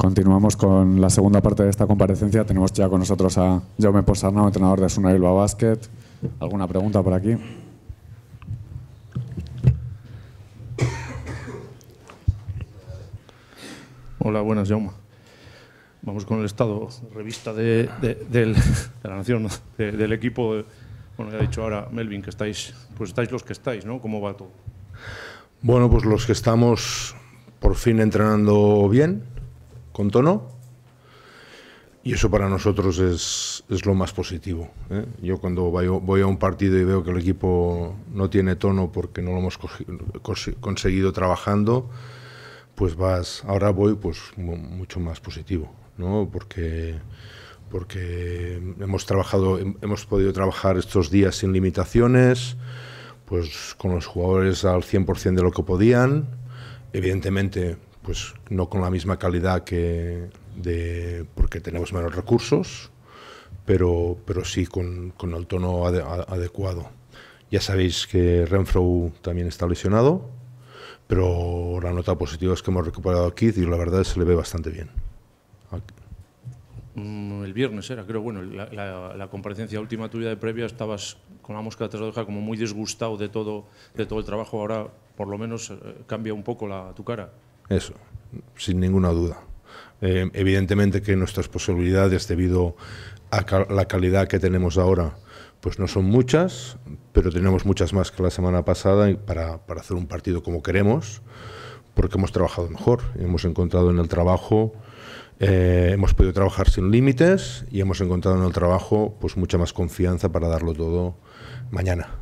Continuamos con la segunda parte de esta comparecencia. Tenemos ya con nosotros a Jaume Posarnau, entrenador de Asuna Basket. ¿Alguna pregunta por aquí? Hola, buenas, Jaume. Vamos con el estado, revista de, la Nación, del equipo. bueno, ya ha dicho ahora Melvin que estáis, pues estáis los que estáis, ¿no? ¿Cómo va todo? Bueno, pues los que estamos por fin entrenando bien con tono. Y eso para nosotros es, lo más positivo. ¿eh? Yo cuando voy, a un partido y veo que el equipo no tiene tono porque no lo hemos conseguido trabajando, pues vas, ahora voy pues mucho más positivo, ¿no? Porque, porque hemos trabajado, hemos podido trabajar estos días sin limitaciones, pues con los jugadores al 100% de lo que podían. Evidentemente pues no con la misma calidad que de, porque tenemos menos recursos, pero, pero sí con, con el tono adecuado. Ya sabéis que Renfro también está lesionado, pero la nota positiva es que hemos recuperado a Kid y la verdad se le ve bastante bien. Mm, el viernes era, creo, bueno, la, comparecencia última tuya de previa estabas con la mosca tras de la como muy disgustado de todo, de todo el trabajo, ahora por lo menos eh, cambia un poco la, tu cara. Eso, sin ninguna duda. Eh, evidentemente que nuestras posibilidades, debido a la calidad que tenemos ahora, pues no son muchas, pero tenemos muchas más que la semana pasada para, para hacer un partido como queremos, porque hemos trabajado mejor, hemos encontrado en el trabajo, eh, hemos podido trabajar sin límites y hemos encontrado en el trabajo pues mucha más confianza para darlo todo mañana.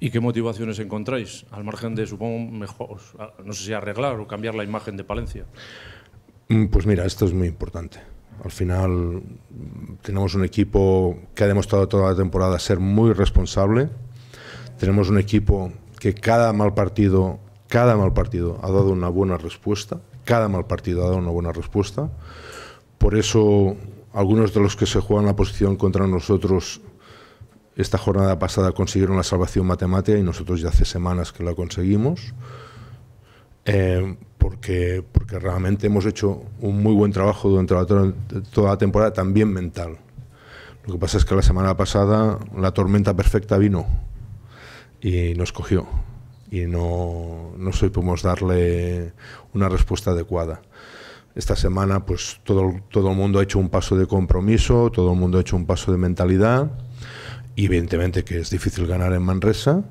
¿Y qué motivaciones encontráis? Al margen de, supongo, mejor, no sé si arreglar o cambiar la imagen de Palencia. Mm, pues mira, esto es muy importante. Al final tenemos un equipo que ha demostrado toda la temporada ser muy responsable. Tenemos un equipo que cada mal partido, cada mal partido ha dado una buena respuesta. Cada mal partido ha dado una buena respuesta. Por eso algunos de los que se juegan la posición contra nosotros esta jornada pasada consiguieron la salvación matemática y nosotros ya hace semanas que la conseguimos, eh, porque, porque realmente hemos hecho un muy buen trabajo durante toda la temporada, también mental. Lo que pasa es que la semana pasada la tormenta perfecta vino y nos cogió y no, no supimos darle una respuesta adecuada. Esta semana pues todo, todo el mundo ha hecho un paso de compromiso, todo el mundo ha hecho un paso de mentalidad evidentemente que es difícil ganar en Manresa,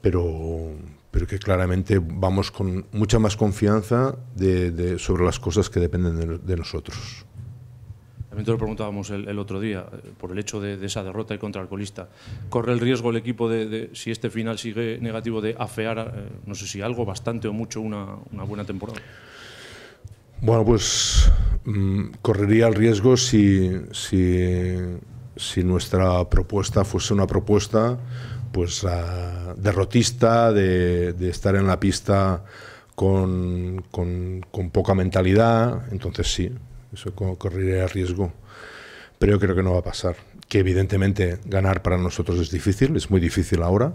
pero, pero que claramente vamos con mucha más confianza sobre las cosas que dependen de, nosotros. También te lo preguntábamos el, otro día, eh, por el hecho de, esa derrota y contra colista. ¿Corre el riesgo el equipo de, si este final sigue negativo, de afear, eh, no sé si algo, bastante o mucho, una, buena temporada? Bueno, pues mm, correría el riesgo si, si si nuestra propuesta fuese una propuesta pues ah, derrotista, de, estar en la pista con, con, poca mentalidad, entonces sí, eso correría riesgo. Pero yo creo que no va a pasar. Que evidentemente ganar para nosotros es difícil, es muy difícil ahora,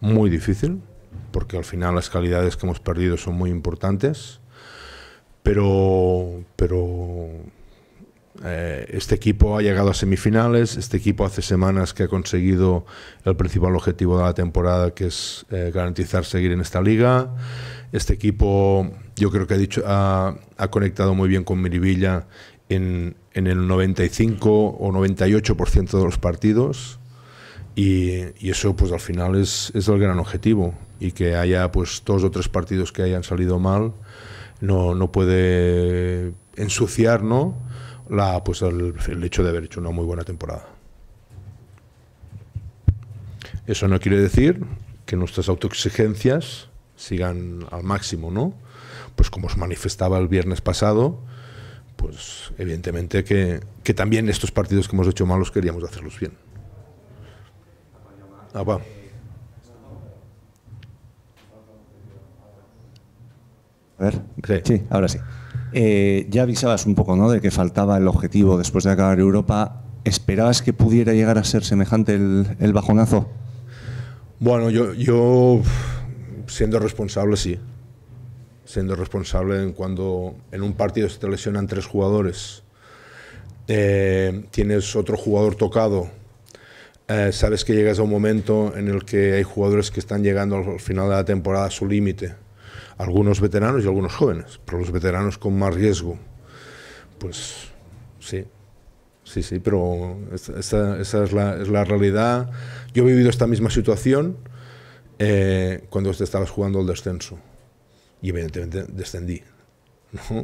muy difícil, porque al final las calidades que hemos perdido son muy importantes. Pero, pero este equipo ha llegado a semifinales, este equipo hace semanas que ha conseguido el principal objetivo de la temporada, que es eh, garantizar seguir en esta liga. Este equipo yo creo que ha, dicho, ha, conectado muy bien con Miribilla en, el 95 o 98% de los partidos. Y, eso pues al final es, es el gran objetivo y que haya pues dos o tres partidos que hayan salido mal no, no puede ensuciar ¿no? la, pues el, hecho de haber hecho una muy buena temporada. Eso no quiere decir que nuestras autoexigencias sigan al máximo, ¿no? Pues como os manifestaba el viernes pasado, pues evidentemente que, también estos partidos que hemos hecho malos queríamos hacerlos bien. Ah, A ver, sí, ahora sí. Eh, ya avisabas un poco ¿no? de que faltaba el objetivo después de acabar Europa. ¿Esperabas que pudiera llegar a ser semejante el, bajonazo? Bueno, yo, siendo responsable, sí. Siendo responsable en cuando en un partido se te lesionan tres jugadores, eh, tienes otro jugador tocado, eh, sabes que llegas a un momento en el que hay jugadores que están llegando al final de la temporada a su límite algunos veteranos y algunos jóvenes, pero los veteranos con más riesgo. Pues sí, sí, sí, pero esa, es, la, es, la, realidad. Yo he vivido esta misma situación eh, cuando te estabas jugando el descenso y evidentemente descendí.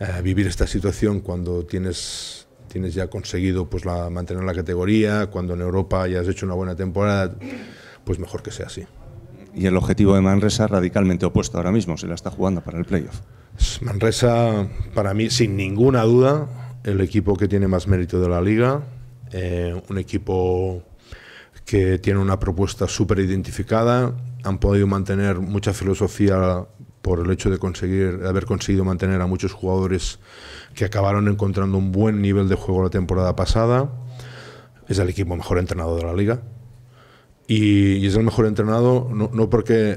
Eh, vivir esta situación cuando tienes tienes ya conseguido pues la, mantener la categoría, cuando en Europa ya has hecho una buena temporada, pues mejor que sea así y el objetivo de Manresa radicalmente opuesto ahora mismo, se la está jugando para el playoff. Pues Manresa, para mí, sin ninguna duda, el equipo que tiene más mérito de la liga, eh, un equipo que tiene una propuesta súper identificada, han podido mantener mucha filosofía por el hecho de conseguir, de haber conseguido mantener a muchos jugadores que acabaron encontrando un buen nivel de juego la temporada pasada. Es el equipo mejor entrenado de la liga, y, es el mejor entrenado, no, porque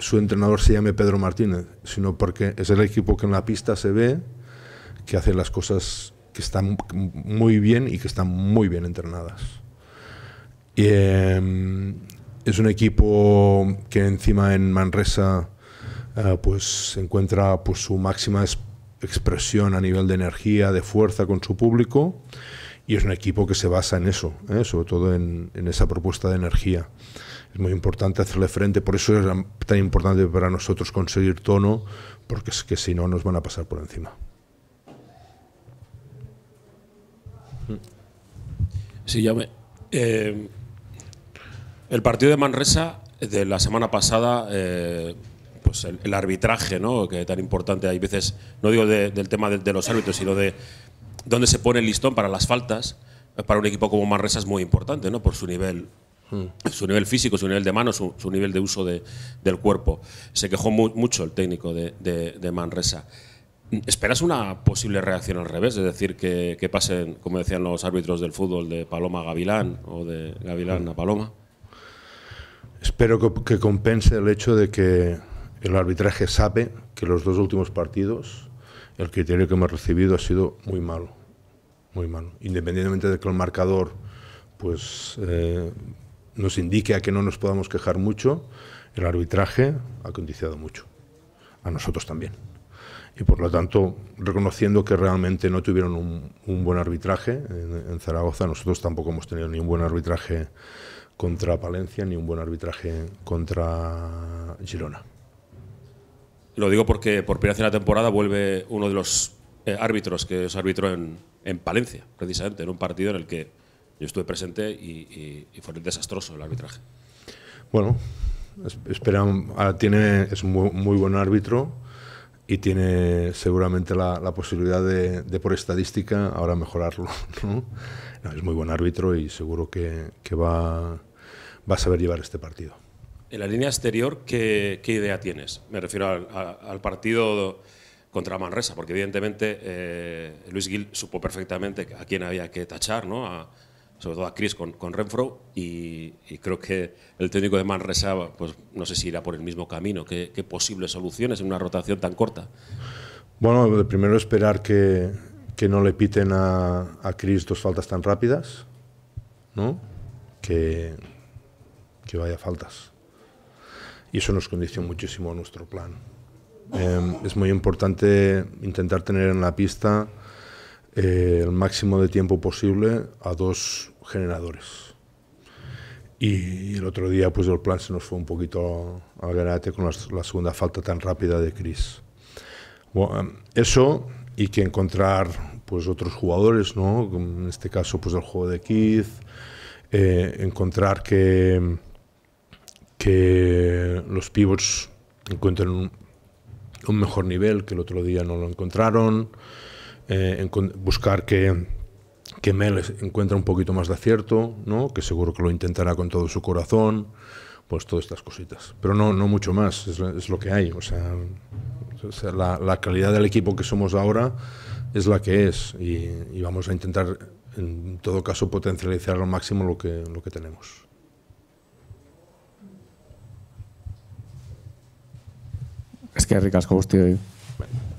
su entrenador se llame Pedro Martínez, sino porque es el equipo que en la pista se ve que hace las cosas que están muy bien y que están muy bien entrenadas. Em, es un equipo que encima en Manresa eh, pues encuentra pues, su máxima expresión a nivel de energía, de fuerza con su público y es un equipo que se basa en eso, ¿eh? sobre todo en, esa propuesta de energía. Es muy importante hacerle frente, por eso es tan importante para nosotros conseguir tono, porque es que si no nos van a pasar por encima. Sí, llame eh, el partido de Manresa de la semana pasada eh, pues el, arbitraje, ¿no? Que tan importante hay veces, no digo del tema de, de, los árbitros, sino de dónde se pone el listón para las faltas, eh, para un equipo como Manresa es muy importante, ¿no? Por su nivel hmm. su nivel físico, su nivel de mano, su, nivel de uso del cuerpo. Se quejó mucho el técnico de, Manresa. ¿Esperas una posible reacción al revés? Es decir, que, pasen, como decían los árbitros del fútbol, de Paloma a Gavilán o de Gavilán a Paloma. Espero que, que compense el hecho de que el arbitraje sabe que los dos últimos partidos el criterio que hemos recibido ha sido muy malo, muy malo. Independientemente de que el marcador pues, eh, nos indique a que no nos podamos quejar mucho, el arbitraje ha condicionado mucho, a nosotros también. Y por lo tanto, reconociendo que realmente no tuvieron un, buen arbitraje en, en, Zaragoza, nosotros tampoco hemos tenido ni un buen arbitraje contra Palencia ni un buen arbitraje contra Girona. Lo digo porque por primera vez en la temporada vuelve uno de los eh, árbitros que es árbitro en, en, Palencia, precisamente, en un partido en el que yo estuve presente y, y, fue desastroso el arbitraje. Bueno, espera, ah, tiene, es un muy, buen árbitro y tiene seguramente la, posibilidad de, por estadística, ahora mejorarlo. es muy buen árbitro y seguro que, que va, va a saber llevar este partido en la línea exterior, ¿qué, idea tienes? Me refiero al, partido contra Manresa, porque evidentemente eh, Luis Gil supo perfectamente a quién había que tachar, ¿no? sobre todo a Chris con, Renfro, y, creo que el técnico de Manresa, pues no sé si irá por el mismo camino. ¿Qué, posibles soluciones en una rotación tan corta? Bueno, primero esperar que, que no le piten a, a Chris dos faltas tan rápidas, ¿no? Que, que vaya faltas y eso nos condiciona muchísimo a nuestro plan. Em, es muy importante intentar tener en la pista eh, el máximo de tiempo posible a dos generadores. Y, el otro día pues el plan se nos fue un poquito al garete con la, segunda falta tan rápida de Chris. Em, eso y que encontrar pues otros jugadores, ¿no? En este caso pues el juego de Keith, eh, encontrar que que los pivots encuentran un, mejor nivel que el otro día no lo encontraron, eh, en, buscar que, que Mel encuentra un poquito más de acierto, ¿no? que seguro que lo intentará con todo su corazón, pues todas estas cositas. Pero no, no mucho más, es, lo que hay. O sea, la, calidad del equipo que somos ahora es la que es y, vamos a intentar en todo caso potencializar al máximo lo que, lo que tenemos. que ricas, Bueno.